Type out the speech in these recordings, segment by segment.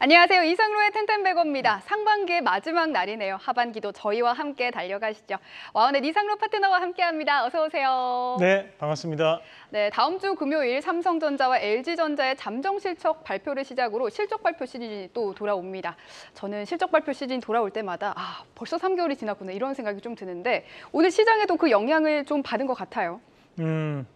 안녕하세요. 이상로의 텐텐백어입니다. 상반기의 마지막 날이네요. 하반기도 저희와 함께 달려가시죠. 와우의 이상로 파트너와 함께합니다. 어서 오세요. 네, 반갑습니다. 네, 다음 주 금요일 삼성전자와 LG전자의 잠정 실적 발표를 시작으로 실적 발표 시즌이 또 돌아옵니다. 저는 실적 발표 시즌 돌아올 때마다 아, 벌써 3개월이 지났구나 이런 생각이 좀 드는데 오늘 시장에도 그 영향을 좀 받은 것 같아요. 음,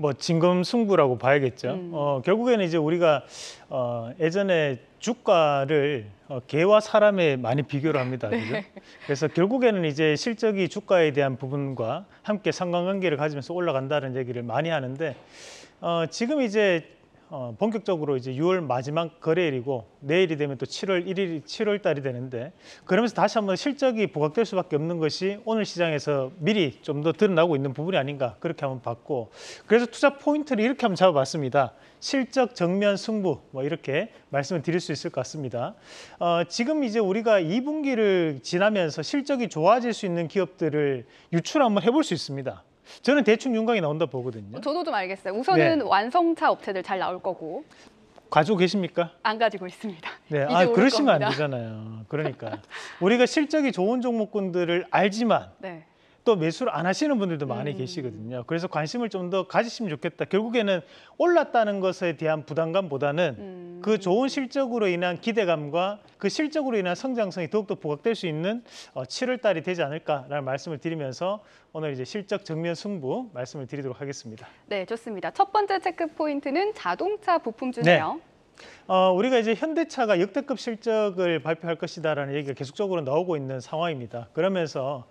뭐 진검승부라고 봐야겠죠. 음. 어, 결국에는 이제 우리가 어, 예전에 주가를 어, 개와 사람에 많이 비교를 합니다. 네. 그죠? 그래서 결국에는 이제 실적이 주가에 대한 부분과 함께 상관관계를 가지면서 올라간다는 얘기를 많이 하는데 어, 지금 이제 어, 본격적으로 이제 6월 마지막 거래일이고 내일이 되면 또 7월 1일이 7월 달이 되는데 그러면서 다시 한번 실적이 부각될 수밖에 없는 것이 오늘 시장에서 미리 좀 더 드러나고 있는 부분이 아닌가 그렇게 한번 봤고 그래서 투자 포인트를 이렇게 한번 잡아봤습니다. 실적 정면 승부 뭐 이렇게 말씀을 드릴 수 있을 것 같습니다. 어, 지금 이제 우리가 2분기를 지나면서 실적이 좋아질 수 있는 기업들을 유출 한번 해볼 수 있습니다. 저는 대충 윤곽이 나온다 보거든요. 어, 저도 좀 알겠어요. 우선은 네. 완성차 업체들 잘 나올 거고. 가지고 계십니까? 안 가지고 있습니다. 네, 아 그러시면 겁니다. 안 되잖아요. 그러니까 우리가 실적이 좋은 종목군들을 알지만 네. 또 매수를 안 하시는 분들도 많이 음. 계시거든요. 그래서 관심을 좀 더 가지시면 좋겠다. 결국에는 올랐다는 것에 대한 부담감보다는 음. 그 좋은 실적으로 인한 기대감과 그 실적으로 인한 성장성이 더욱더 부각될 수 있는 7월달이 어, 되지 않을까라는 말씀을 드리면서 오늘 이제 실적 정면 승부 말씀을 드리도록 하겠습니다. 네, 좋습니다. 첫 번째 체크 포인트는 자동차 부품주네요. 네. 어, 우리가 이제 현대차가 역대급 실적을 발표할 것이다라는 얘기가 계속적으로 나오고 있는 상황입니다. 그러면서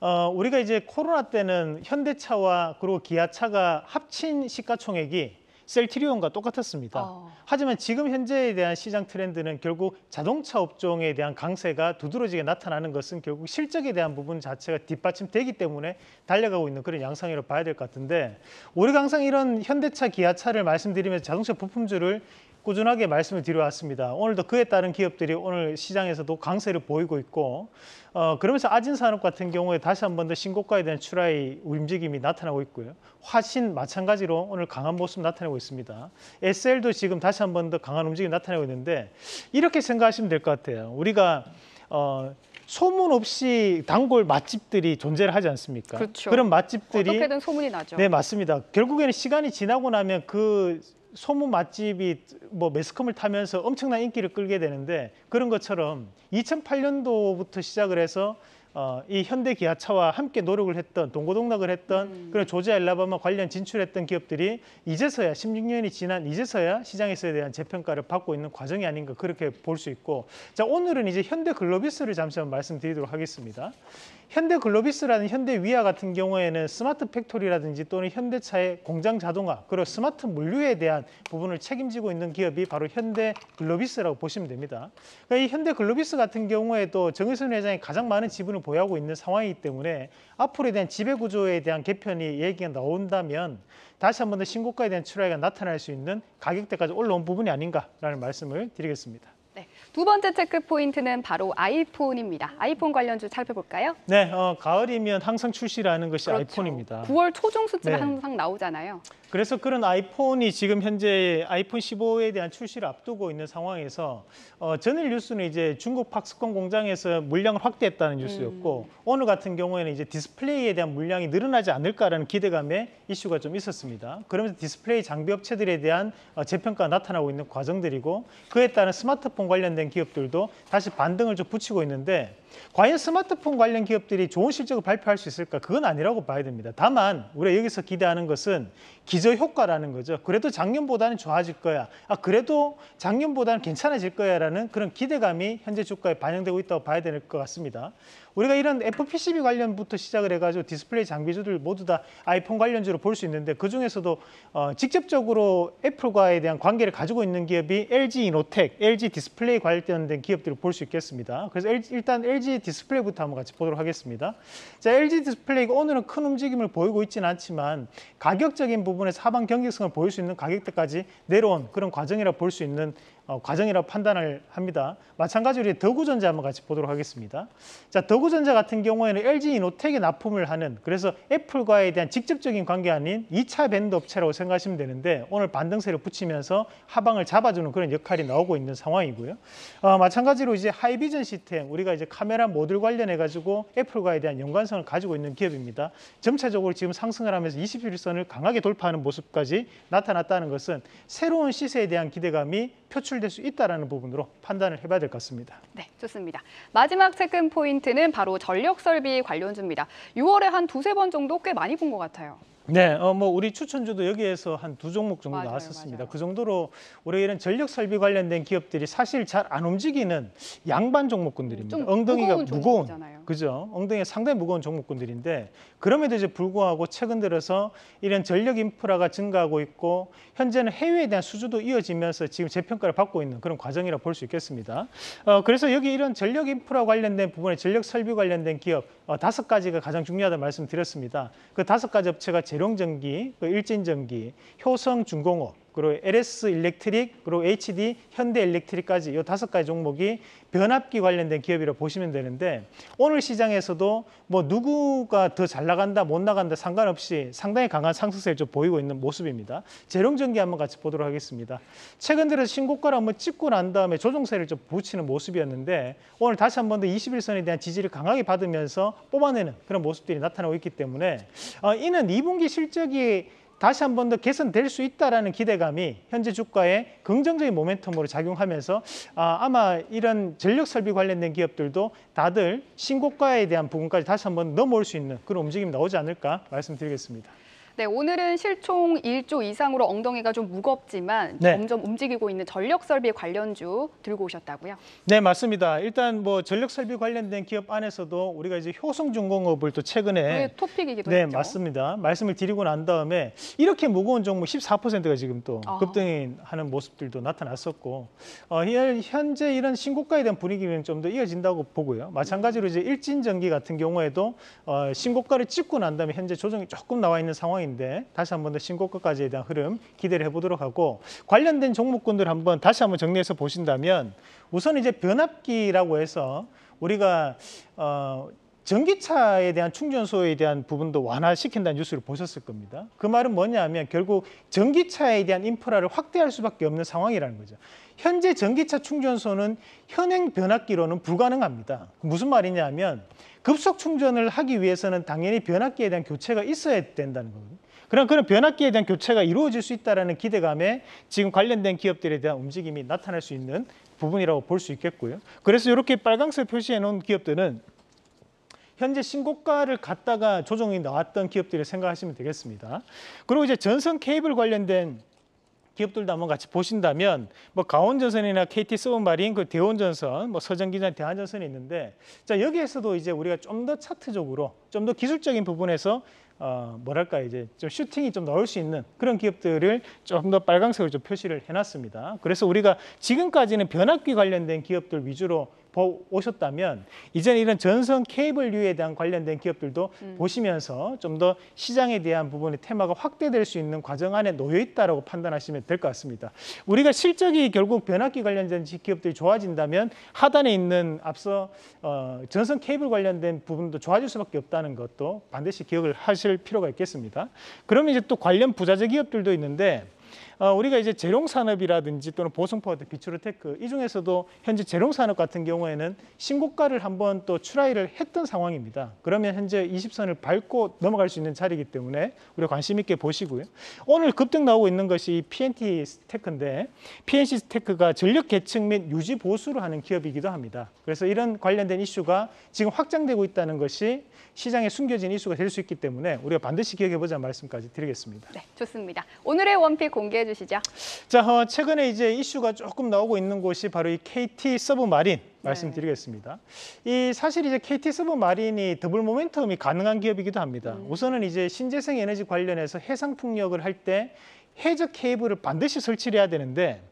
어, 우리가 이제 코로나 때는 현대차와 그리고 기아차가 합친 시가총액이 셀트리온과 똑같았습니다. 어. 하지만 지금 현재에 대한 시장 트렌드는 결국 자동차 업종에 대한 강세가 두드러지게 나타나는 것은 결국 실적에 대한 부분 자체가 뒷받침되기 때문에 달려가고 있는 그런 양상이라고 봐야 될 것 같은데 우리가 항상 이런 현대차, 기아차를 말씀드리면서 자동차 부품주를 꾸준하게 말씀을 드려왔습니다. 오늘도 그에 따른 기업들이 오늘 시장에서도 강세를 보이고 있고 어, 그러면서 아진산업 같은 경우에 다시 한번 더 신고가에 대한 출하의 움직임이 나타나고 있고요. 화신 마찬가지로 오늘 강한 모습 나타내고 있습니다. SL도 지금 다시 한번 더 강한 움직임 이나타나고 있는데 이렇게 생각하시면 될 것 같아요. 우리가 어, 소문 없이 단골 맛집들이 존재를 하지 않습니까? 그렇죠. 그런 맛집들이 어떻게든 소문이 나죠. 네, 맞습니다. 결국에는 시간이 지나고 나면 그 소문 맛집이 뭐 매스컴을 타면서 엄청난 인기를 끌게 되는데 그런 것처럼 2008년도부터 시작을 해서 어, 이 현대 기아차와 함께 노력을 했던 동고동락을 했던 음. 그런 조지 알라바마 관련 진출했던 기업들이 이제서야 16년이 지난 이제서야 시장에서에 대한 재평가를 받고 있는 과정이 아닌가 그렇게 볼 수 있고 자 오늘은 이제 현대 글로비스를 잠시 한번 말씀드리도록 하겠습니다. 현대 글로비스라는 현대 위아 같은 경우에는 스마트 팩토리라든지 또는 현대차의 공장 자동화 그리고 스마트 물류에 대한 부분을 책임지고 있는 기업이 바로 현대 글로비스라고 보시면 됩니다. 그러니까 이 현대 글로비스 같은 경우에도 정의선 회장이 가장 많은 지분을 보유하고 있는 상황이기 때문에 앞으로에 대한 지배구조에 대한 개편이 얘기가 나온다면 다시 한 번 더 신고가에 대한 출하가 나타날 수 있는 가격대까지 올라온 부분이 아닌가라는 말씀을 드리겠습니다. 두 번째 체크 포인트는 바로 아이폰입니다. 아이폰 관련 주 살펴볼까요? 네, 어, 가을이면 항상 출시라는 것이 그렇죠. 아이폰입니다. 9월 초중 수쯤에 네. 항상 나오잖아요. 그래서 그런 아이폰이 지금 현재 아이폰 15에 대한 출시를 앞두고 있는 상황에서 어, 전일 뉴스는 이제 중국 팍스콘 공장에서 물량을 확대했다는 뉴스였고 음. 오늘 같은 경우에는 이제 디스플레이에 대한 물량이 늘어나지 않을까라는 기대감에 이슈가 좀 있었습니다. 그러면서 디스플레이 장비 업체들에 대한 어, 재평가가 나타나고 있는 과정들이고 그에 따른 스마트폰 관련된 관련 기업들도 다시 반등을 좀 붙이고 있는데 과연 스마트폰 관련 기업들이 좋은 실적을 발표할 수 있을까? 그건 아니라고 봐야 됩니다. 다만 우리가 여기서 기대하는 것은 기저효과라는 거죠. 그래도 작년보다는 좋아질 거야. 아 그래도 작년보다는 괜찮아질 거야라는 그런 기대감이 현재 주가에 반영되고 있다고 봐야 될 것 같습니다. 우리가 이런 FPCB 관련부터 시작을 해가지고 디스플레이 장비주들 모두 다 아이폰 관련주로 볼 수 있는데 그중에서도 어, 직접적으로 애플과에 대한 관계를 가지고 있는 기업이 LG 이노텍, LG 디스플레이 관련된 기업들을 볼 수 있겠습니다. 그래서 일단 LG 디스플레이부터 한번 같이 보도록 하겠습니다. 자, LG 디스플레이가 오늘은 큰 움직임을 보이고 있지는 않지만 가격적인 부분에 사방 경직성을 보일 수 있는 가격대까지 내려온 그런 과정이라 볼 수 있는 어, 과정이라 판단을 합니다. 마찬가지로 더구전자 한번 같이 보도록 하겠습니다. 자, 더구전자 같은 경우에는 LG 이노텍에 납품을 하는 그래서 애플과에 대한 직접적인 관계 아닌 2차 밴드 업체라고 생각하시면 되는데 오늘 반등세를 붙이면서 하방을 잡아주는 그런 역할이 나오고 있는 상황이고요. 어, 마찬가지로 이제 하이비전 시스템 우리가 이제 카메라 모듈 관련해 가지고 애플과에 대한 연관성을 가지고 있는 기업입니다. 점차적으로 지금 상승을 하면서 21일선을 강하게 돌파하는 모습까지 나타났다는 것은 새로운 시세에 대한 기대감이 표출될 수있다는 부분으로 판단을 해봐야 될 것 같습니다. 네, 좋습니다. 마지막 체크 포인트는 바로 전력 설비 관련주입니다. 6월에 한 두세 번 정도 꽤 많이 본 것 같아요. 네, 어, 뭐 우리 추천주도 여기에서 한 두 종목 정도 맞아요, 나왔었습니다. 맞아요. 그 정도로 올해에는 전력 설비 관련된 기업들이 사실 잘 안 움직이는 양반 종목군들입니다. 엉덩이가 무거운, 무거운 그죠? 엉덩이가 상당히 무거운 종목군들인데 그럼에도 이제 불구하고 최근 들어서 이런 전력 인프라가 증가하고 있고 현재는 해외에 대한 수주도 이어지면서 지금 재평가를 받고 있는 그런 과정이라 고볼 수 있겠습니다. 어, 그래서 여기 이런 전력 인프라 관련된 부분에 전력 설비 관련된 기업 어, 다섯 가지가 가장 중요하다 말씀드렸습니다. 그 다섯 가지 업체가 제 재롱전기 그 일진전기, 효성 중공업 그리고 LS 일렉트릭, 그리고 HD 현대 일렉트릭까지 이 다섯 가지 종목이 변압기 관련된 기업이라고 보시면 되는데 오늘 시장에서도 뭐 누구가 더 잘 나간다, 못 나간다 상관없이 상당히 강한 상승세를 좀 보이고 있는 모습입니다. 재룡전기 한번 같이 보도록 하겠습니다. 최근 들어 신고가를 한번 찍고 난 다음에 조종세를좀 붙이는 모습이었는데 오늘 다시 한번 더 21선에 대한 지지를 강하게 받으면서 뽑아내는 그런 모습들이 나타나고 있기 때문에 어, 이는 2분기 실적이 다시 한 번 더 개선될 수 있다라는 기대감이 현재 주가에 긍정적인 모멘텀으로 작용하면서 아, 마 이런 전력 설비 관련된 기업들도 다들 신고가에 대한 부분까지 다시 한 번 넘어올 수 있는 그런 움직임이 나오지 않을까 말씀드리겠습니다. 네, 오늘은 실총 1조 이상으로 엉덩이가 좀 무겁지만 네. 점점 움직이고 있는 전력 설비 관련주 들고 오셨다고요? 네, 맞습니다. 일단 뭐 전력 설비 관련된 기업 안에서도 우리가 이제 효성중공업을 또 최근에 네, 토픽이기도 네, 했죠. 네, 맞습니다. 말씀을 드리고 난 다음에 이렇게 무거운 종목 14%가 뭐 지금 또 아. 급등하는 모습들도 나타났었고 어, 현재 이런 신고가에 대한 분위기는 좀 더 이어진다고 보고요. 마찬가지로 이제 일진전기 같은 경우에도 어, 신고가를 찍고 난 다음에 현재 조정이 조금 나와 있는 상황이 상황인데 다시 한번 더신고끝까지에 대한 흐름 기대를 해보도록 하고 관련된 종목군들 한번 다시 한번 정리해서 보신다면 우선 이제 변압기라고 해서 우리가 어, 전기차에 대한 충전소에 대한 부분도 완화시킨다는 뉴스를 보셨을 겁니다. 그 말은 뭐냐면 결국 전기차에 대한 인프라를 확대할 수밖에 없는 상황이라는 거죠. 현재 전기차 충전소는 현행 변압기로는 불가능합니다. 무슨 말이냐면 급속 충전을 하기 위해서는 당연히 변압기에 대한 교체가 있어야 된다는 거거든요. 그런 그런 변압기에 대한 교체가 이루어질 수 있다는 기대감에 지금 관련된 기업들에 대한 움직임이 나타날 수 있는 부분이라고 볼 수 있겠고요. 그래서 이렇게 빨강색 표시해 놓은 기업들은 현재 신고가를 갔다가 조정이 나왔던 기업들을 생각하시면 되겠습니다. 그리고 이제 전선 케이블 관련된 기업들도 한번 같이 보신다면 뭐 가온전선이나 KT 서브마린, 그 대원전선, 뭐 서정기전, 대한전선이 있는데 자 여기에서도 이제 우리가 좀 더 차트적으로 좀 더 기술적인 부분에서 어, 뭐랄까 이제 좀 슈팅이 좀 넣을 수 있는 그런 기업들을 조금 더 빨강색으로 좀 표시를 해놨습니다. 그래서 우리가 지금까지는 변압기 관련된 기업들 위주로 오셨다면 이전에 이런 전선 케이블류에 대한 관련된 기업들도 음. 보시면서 좀 더 시장에 대한 부분의 테마가 확대될 수 있는 과정 안에 놓여 있다라고 판단하시면 될 것 같습니다. 우리가 실적이 결국 변압기 관련된 기업들이 좋아진다면 하단에 있는 앞서 어, 전선 케이블 관련된 부분도 좋아질 수밖에 없다는 것도 반드시 기억을 하실 필요가 있겠습니다. 그러면 이제 또 관련 부자재 기업들도 있는데 어, 우리가 이제 재롱산업이라든지 또는 보성포드, 비추르테크 이 중에서도 현재 재롱산업 같은 경우에는 신고가를 한번 또 출하를 했던 상황입니다. 그러면 현재 20선을 밟고 넘어갈 수 있는 자리이기 때문에 우리가 관심 있게 보시고요. 오늘 급등 나오고 있는 것이 PNT 스 테크인데 PNC 스 테크가 전력 계층 및 유지 보수를 하는 기업이기도 합니다. 그래서 이런 관련된 이슈가 지금 확장되고 있다는 것이 시장에 숨겨진 이슈가 될 수 있기 때문에 우리가 반드시 기억해보자 말씀까지 드리겠습니다. 네, 좋습니다. 오늘의 원픽 공개 주시죠. 자, 어, 최근에 이제 이슈가 조금 나오고 있는 곳이 바로 이 KT 서브마린 네. 말씀드리겠습니다. 네. 이 사실 이제 KT 서브마린이 더블 모멘텀이 가능한 기업이기도 합니다. 음. 우선은 이제 신재생 에너지 관련해서 해상 풍력을 할 때해적 케이블을 반드시 설치를 해야 되는데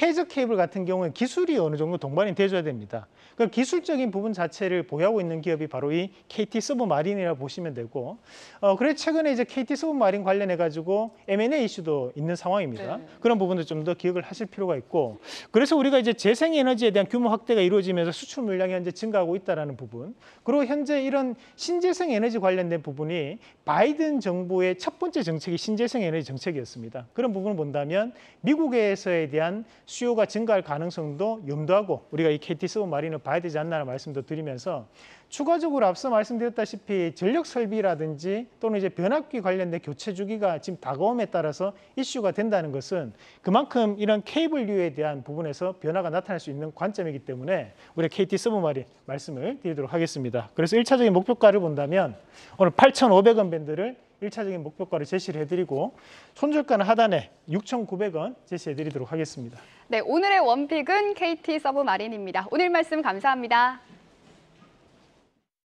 해저 케이블 같은 경우에 기술이 어느 정도 동반이 돼줘야 됩니다. 그 기술적인 부분 자체를 보유하고 있는 기업이 바로 이 KT 서브마린이라 고 보시면 되고, 어, 그래 최근에 이제 KT 서브마린 관련해 가지고 M&A 이슈도 있는 상황입니다. 네. 그런 부분도 좀 더 기억을 하실 필요가 있고, 그래서 우리가 이제 재생에너지에 대한 규모 확대가 이루어지면서 수출 물량이 현재 증가하고 있다는 부분, 그리고 현재 이런 신재생 에너지 관련된 부분이 바이든 정부의 첫 번째 정책이 신재생 에너지 정책이었습니다. 그런 부분을 본다면 미국에서에 대한 수요가 증가할 가능성도 염두하고 우리가 이 KT 서브 마린을 봐야 되지 않나라는 말씀도 드리면서 추가적으로 앞서 말씀드렸다시피 전력 설비라든지 또는 이제 변압기 관련된 교체 주기가 지금 다가옴에 따라서 이슈가 된다는 것은 그만큼 이런 케이블류에 대한 부분에서 변화가 나타날 수 있는 관점이기 때문에 우리 KT 서브마린 말씀을 드리도록 하겠습니다. 그래서 1차적인 목표가를 본다면 오늘 8,500원 밴드를 일차적인 목표가를 제시를 해드리고 손절가는 하단에 6,900원 제시해드리도록 하겠습니다. 네, 오늘의 원픽은 KT 서브마린입니다. 오늘 말씀 감사합니다.